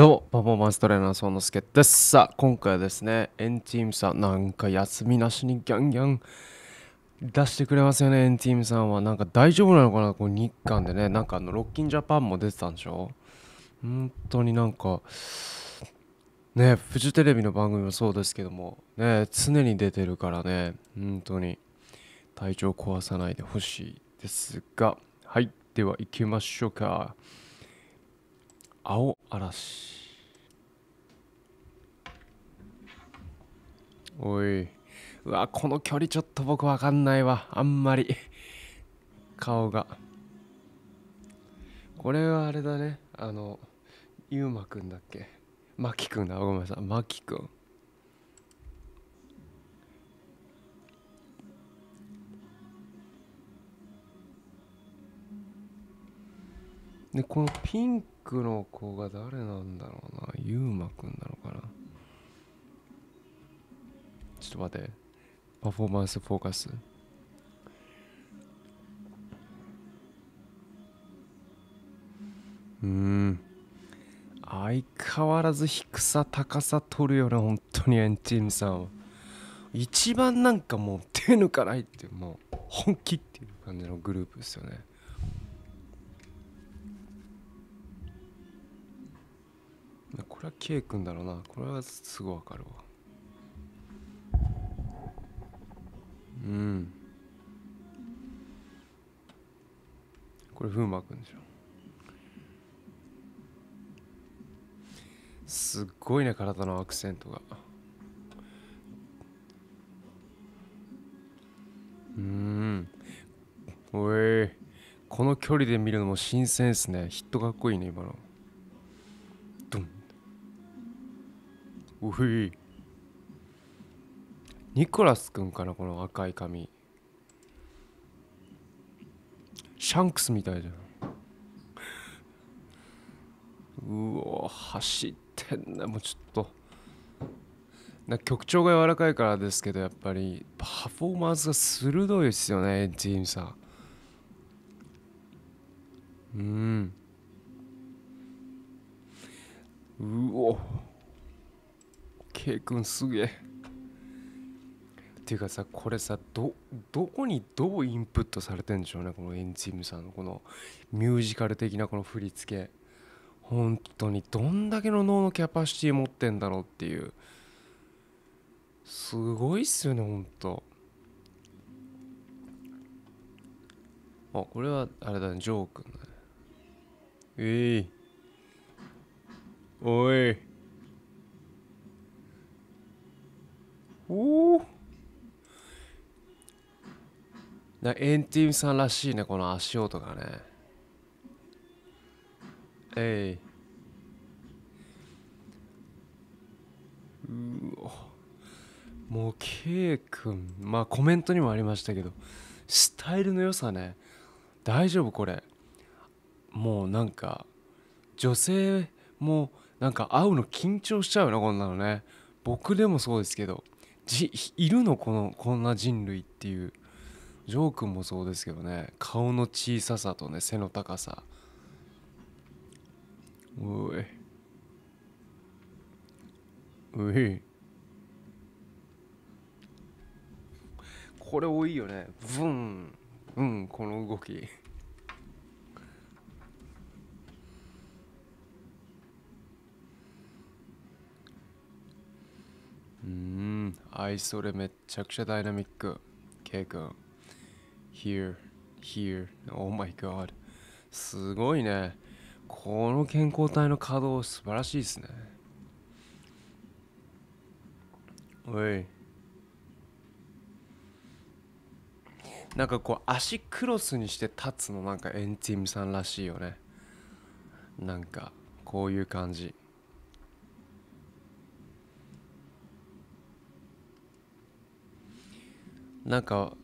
どうも、パフォーマンストレーナー、そ之のすけです。さあ、今回はですね、エンチームさん、なんか休みなしにギャンギャン出してくれますよね、エンチームさんは。なんか大丈夫なのかな、こう日韓でね、なんかあの、ロッキンジャパンも出てたんでしょ本当になんか、ね、フジテレビの番組もそうですけども、ね、常に出てるからね、本当に体調壊さないでほしいですが、はい、では行きましょうか。青嵐。おいうわこの距離ちょっと僕わかんないわあんまり顔がこれはあれだねあのゆうまくんだっけまきくんだごめんなさいまきくんでこのピンクの子が誰なんだろうなゆうまくんなのか待ってパフォーマンスフォーカスうん相変わらず低さ高さ取るよな本当にエンチームさん一番なんかもう手抜かないっていうもう本気っていう感じのグループですよねこれは K 君だろうなこれはすごいわかるわうん。これ風磨くんでしょ。すっごいね体のアクセントが。うんおいこの距離で見るのも新鮮っすねヒットかっこいいね今のドンおいニコラス君かなこの赤い髪シャンクスみたいじゃんうお走ってんなもうちょっとな曲調が柔らかいからですけどやっぱりパフォーマンスが鋭いですよねジームさんうんうお K 君すげえていうかさこれさどどこにどうインプットされてんでしょうねこのエンチームさんのこのミュージカル的なこの振り付け本当にどんだけの脳のキャパシティ持ってんだろうっていうすごいっすよねほんとあこれはあれだねジョー君だねえいおいおおなエンティムさんらしいねこの足音がねえいうおもう K 君まあコメントにもありましたけどスタイルの良さね大丈夫これもうなんか女性もなんか会うの緊張しちゃうなこんなのね僕でもそうですけどじいるのこのこんな人類っていうジョー君もそうですけどね顔の小ささとね背の高さおいういこれ多いよねブンうんこの動きうん愛それめっちゃくちゃダイナミックイ君 here, here. Oh my god. すごいね。この健康体の稼働素晴らしいですね。おい。なんかこう足クロスにして立つのなんかエンティムさんらしいよね。なんかこういう感じ。なんか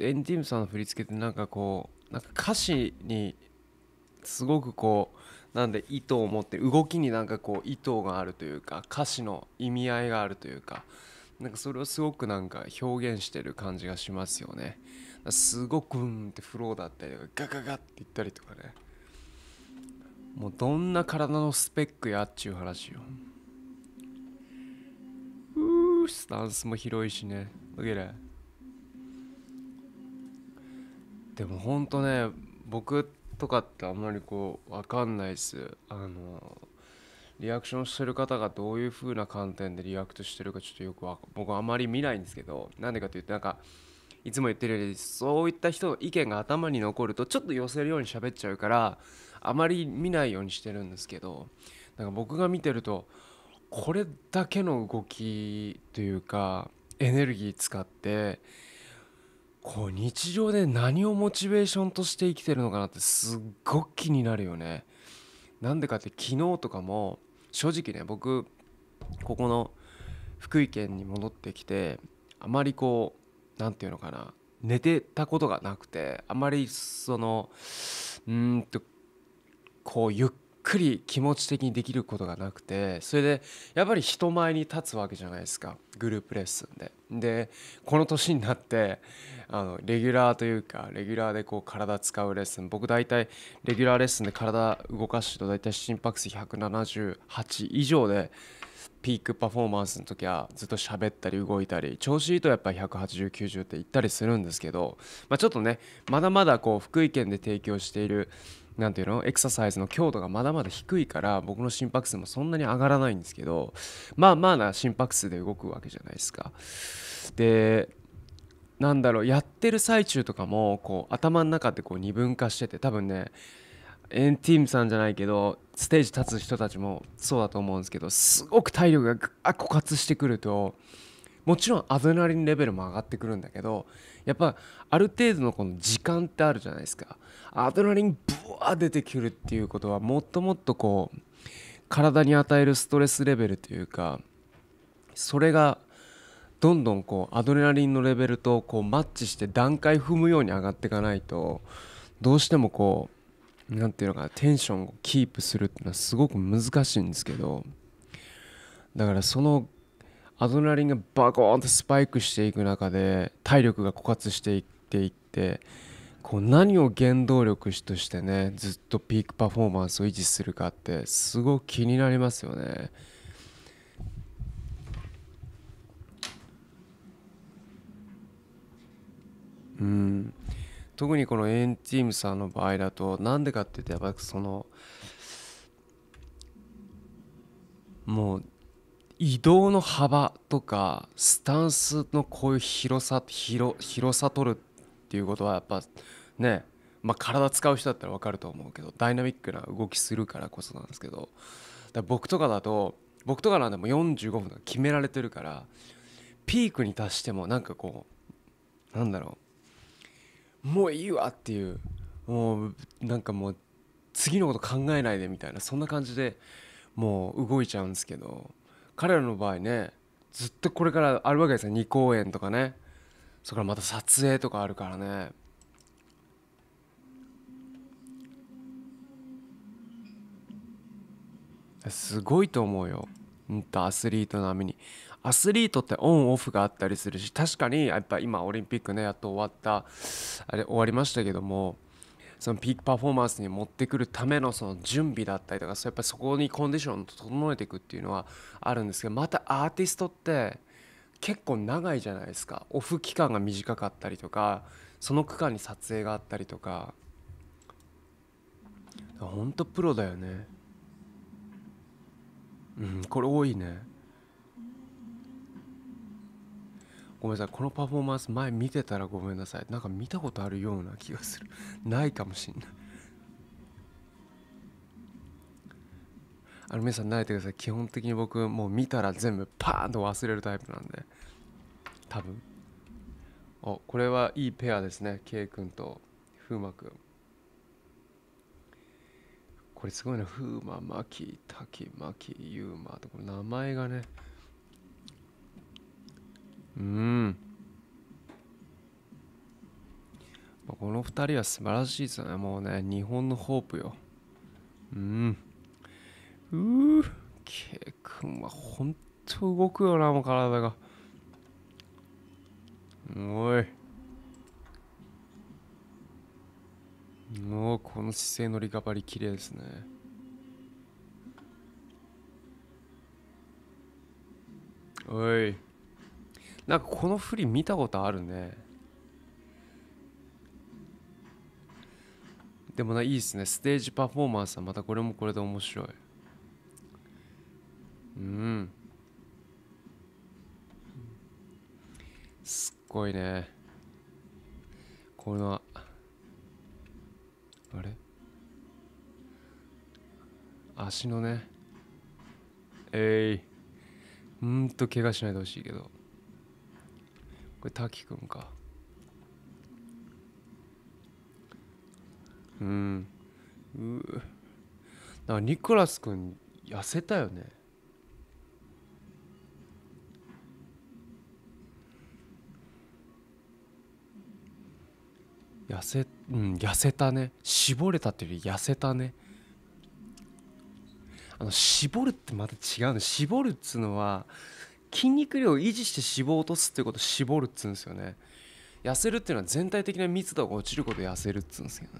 エンディムさんの振り付けってなんかこうなんか歌詞にすごくこうなんで意図を持って動きになんかこう意図があるというか歌詞の意味合いがあるというかなんかそれをすごくなんか表現してる感じがしますよねすごくうんってフローだったりとかガガガっていったりとかねもうどんな体のスペックやっちゅう話ようースタンスも広いしねでもほんとね僕とかってあんまりこう分かんないっすあのリアクションしてる方がどういう風な観点でリアクトしてるかちょっとよく僕あまり見ないんですけどなんでかというとなんかいつも言ってるよりそういった人の意見が頭に残るとちょっと寄せるように喋っちゃうからあまり見ないようにしてるんですけどなんか僕が見てるとこれだけの動きというかエネルギー使ってこう日常で何をモチベーションとして生きてるのかなってすっごく気になるよね。なんでかって昨日とかも正直ね僕ここの福井県に戻ってきてあまりこう何て言うのかな寝てたことがなくてあまりそのうんとこうゆっくり気持ち的にできることがなくてそれでやっぱり人前に立つわけじゃないですかグループレッスンで。でこの年になってあのレギュラーというかレギュラーでこう体使うレッスン僕大体レギュラーレッスンで体動かすと大体心拍数178以上でピークパフォーマンスの時はずっと喋ったり動いたり調子いいとやっぱ18090っていったりするんですけど、まあ、ちょっとねまだまだこう福井県で提供している何ていうのエクササイズの強度がまだまだ低いから僕の心拍数もそんなに上がらないんですけどまあまあな心拍数で動くわけじゃないですか。でなんだろうやってる最中とかもこう頭の中でこう二分化してて多分ねエンティームさんじゃないけどステージ立つ人たちもそうだと思うんですけどすごく体力が枯渇してくるともちろんアドレナリンレベルも上がってくるんだけどやっぱある程度のこの時間ってあるじゃないですかアドレナリンブワー出てくるっていうことはもっともっとこう体に与えるストレスレベルというかそれがどんどんこうアドレナリンのレベルとこうマッチして段階踏むように上がっていかないとどうしてもこう何て言うのかなテンションをキープするっていうのはすごく難しいんですけどだからそのアドレナリンがバコーンとスパイクしていく中で体力が枯渇していっていってこう何を原動力としてねずっとピークパフォーマンスを維持するかってすごく気になりますよね。うん特にこのエンチームさんの場合だとなんでかって言ってやっぱそのもう移動の幅とかスタンスのこういう広さ広広さ取るっていうことはやっぱねまあ、体使う人だったら分かると思うけどダイナミックな動きするからこそなんですけどだ僕とかだと僕とかなんでも45分とか決められてるからピークに達してもなんかこうなんだろうもういいわっていうもうなんかもう次のこと考えないでみたいなそんな感じでもう動いちゃうんですけど彼らの場合ねずっとこれからあるわけですよ2公演とかねそこからまた撮影とかあるからねすごいと思うよんとアスリート並みにアスリートってオンオフがあったりするし確かにやっぱ今オリンピックねやっと終わったあれ終わりましたけどもそのピークパフォーマンスに持ってくるためのその準備だったりとかそやっぱそこにコンディションを整えていくっていうのはあるんですけどまたアーティストって結構長いじゃないですかオフ期間が短かったりとかその区間に撮影があったりとかほんとプロだよね。うん、これ多いねごめんなさいこのパフォーマンス前見てたらごめんなさいなんか見たことあるような気がするないかもしんないあの皆さん慣れてください基本的に僕もう見たら全部パーンと忘れるタイプなんで多分おこれはいいペアですね K 君と風磨君これすごいな、風磨、牧、滝、牧、ユーマと、これ名前がね。うん。この二人は素晴らしいですよね。もうね、日本のホープよ。うん。うぅ、ケイ君は本当動くよな、もう体が。おい。もうこの姿勢のリカバリー綺麗ですねおいなんかこの振り見たことあるねでもないいですねステージパフォーマンスはまたこれもこれで面白いうんすっごいねこのあれ足のねえい、ー、うんと怪我しないでほしいけどこれ滝くんかうんうだニコラスくん痩せたよね痩せうん痩せたね絞れたっていうより痩せたねあの絞るってまた違うの絞るっつうのは筋肉量を維持して脂肪を落とすっていうことを絞るっつうんですよね痩せるっていうのは全体的な密度が落ちること痩せるっつうんですよね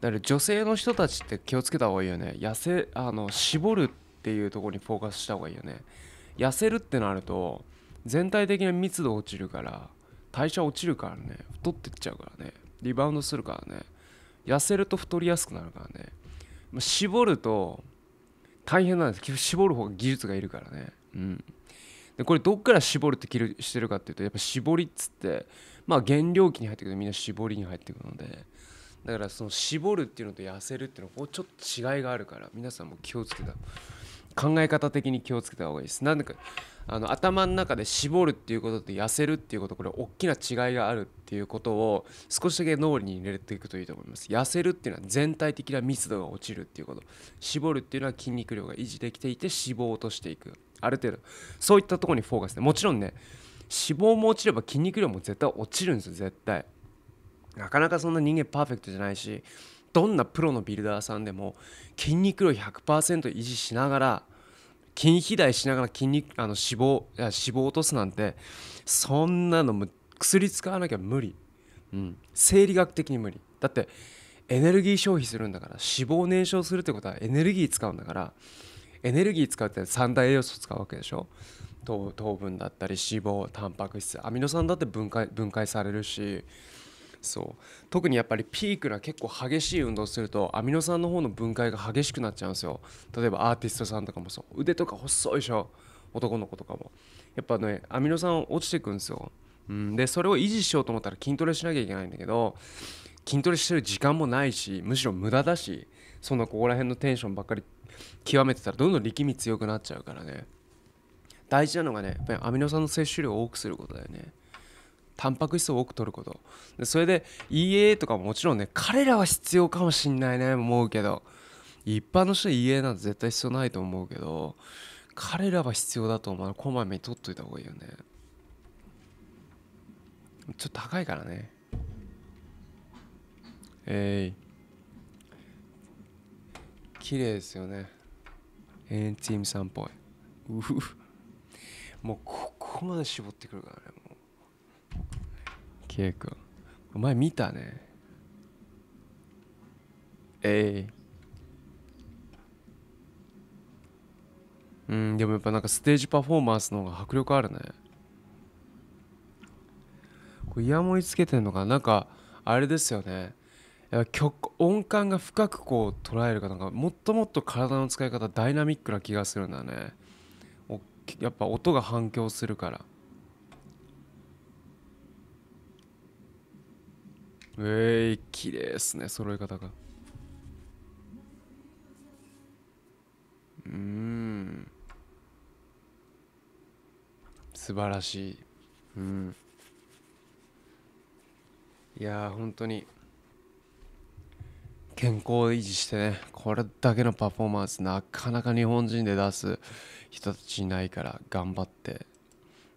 だから女性の人たちって気をつけた方がいいよね痩せあの絞るっていうところにフォーカスした方がいいよね痩せるってなると全体的な密度落ちるから代謝落ちるからね太ってっちゃうからねリバウンドするからね痩せると太りやすくなるからね絞ると大変なんです絞る方が技術がいるからねうんでこれどっから絞るって切るしてるかっていうとやっぱ絞りっつってまあ原料期に入ってくるとみんな絞りに入ってくるのでだからその絞るっていうのと痩せるっていうのはちょっと違いがあるから皆さんも気をつけた考え方的に気をつけた方がいいですなんでかあの頭の中で絞るっていうことと痩せるっていうことこれ大きな違いがあるっていうことを少しだけ脳裏に入れていくといいと思います痩せるっていうのは全体的な密度が落ちるっていうこと絞るっていうのは筋肉量が維持できていて脂肪を落としていくある程度そういったとこにフォーカスねもちろんね脂肪も落ちれば筋肉量も絶対落ちるんですよ絶対なかなかそんな人間パーフェクトじゃないしどんなプロのビルダーさんでも筋肉量100%維持しながら筋肥大しながら筋肉あの脂肪脂肪落とすなんてそんなのも薬使わなきゃ無理、うん、生理学的に無理だってエネルギー消費するんだから脂肪燃焼するってことはエネルギー使うんだからエネルギー使うって三大栄養素使うわけでしょ糖分だったり脂肪タンパク質アミノ酸だって分解分解されるしそう特にやっぱりピークな結構激しい運動するとアミノ酸の方の分解が激しくなっちゃうんですよ例えばアーティストさんとかもそう腕とか細いでしょ男の子とかもやっぱねアミノ酸落ちてくんですよ、うん、でそれを維持しようと思ったら筋トレしなきゃいけないんだけど筋トレしてる時間もないしむしろ無駄だしそんなここら辺のテンションばっかり極めてたらどんどん力み強くなっちゃうからね大事なのがねやっぱりアミノ酸の摂取量を多くすることだよねタンパク質を多く取ることでそれで EA とかももちろんね彼らは必要かもしんないね思うけど一般の人は EA なんて絶対必要ないと思うけど彼らは必要だと思うこまめに取っといた方がいいよねちょっと高いからねえい綺麗ですよねえー、チームさんっぽいうふもうここまで絞ってくるからね K 君お前見たねえい、ーうん、でもやっぱなんかステージパフォーマンスの方が迫力あるね。これイヤモニつけてんのかなんか、あれですよね。や曲音感が深くこう捉えるかなんかもっともっと体の使い方ダイナミックな気がするんだねやっぱ音が反響するからえー、綺麗ですね、揃え方が。うん。素晴らしい。うん。いやー、本当に。健康を維持してねこれだけのパフォーマンスなかなか日本人で出す人たちいないから頑張って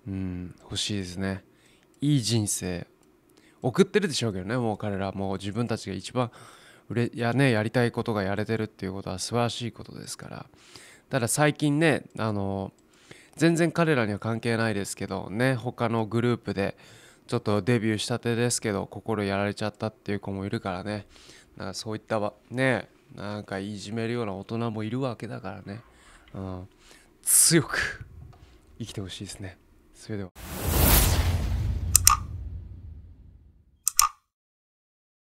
うん欲しいですねいい人生送ってるでしょうけどねもう彼らもう自分たちが一番売れや,、ね、やりたいことがやれてるっていうことは素晴らしいことですからただ最近ねあの全然彼らには関係ないですけどね他のグループでちょっとデビューしたてですけど心やられちゃったっていう子もいるからねなんかそういったねなんかいじめるような大人もいるわけだからね、うん、強く生きてほしいですねそれでは。